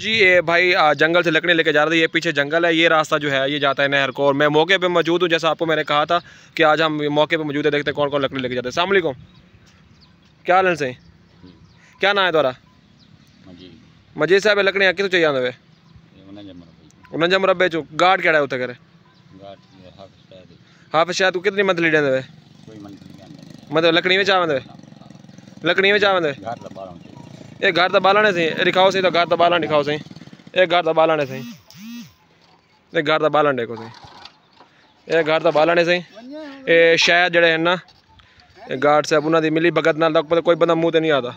जी ये भाई जंगल से लकड़ी लेके जा रहे थे ये पीछे जंगल है ये रास्ता जो है ये जाता है नहर को और मैं मौके पे मौजूद हूँ जैसा आपको मैंने कहा था कि आज हम मौके पे मौजूद है देखते हैं कौन कौन लकड़ी लेके जाते हैं को क्या हाल से क्या नाम है द्वारा मजीद साहब लकड़ियाँ कितने चाहिए आंदे उन्नजा मुरबे चो गार्ड क्या है करे तो हाफ शायद कितनी मंथली मतलब लकड़ी में चाहे लकड़ी में चाहे ਇਹ ਘਰ ਦਾ ਬਾਲਾ ਨੇ ਸੀ ਰਿਖਾਓ ਸੀ ਤਾਂ ਘਰ ਦਾ ਬਾਲਾ ਨਹੀਂ ਦਿਖਾਓ ਸੀ ਇਹ ਘਰ ਦਾ ਬਾਲਾ ਨੇ ਸੀ ਇਹ ਘਰ ਦਾ ਬਾਲਾ ਦੇਖੋ ਸੀ ਇਹ ਘਰ ਦਾ ਬਾਲਾ ਨੇ ਸੀ ਇਹ ਸ਼ਾਇਦ ਜਿਹੜੇ ਹਨ ਨਾ ਗਾਰਡ ਸਾਹਿਬ ਉਹਨਾਂ ਦੀ ਮਿਲੀ ਭਗਤ ਨਾਲ ਤਾਂ ਕੋਈ ਬੰਦਾ ਮੂੰਹ ਤੇ ਨਹੀਂ ਆਦਾ